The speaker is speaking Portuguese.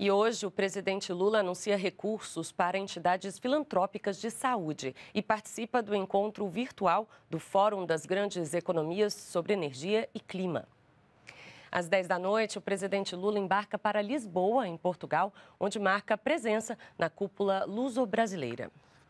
E hoje o presidente Lula anuncia recursos para entidades filantrópicas de saúde e participa do encontro virtual do Fórum das Grandes Economias sobre Energia e Clima. Às 10 da noite, o presidente Lula embarca para Lisboa, em Portugal, onde marca presença na cúpula luso-brasileira.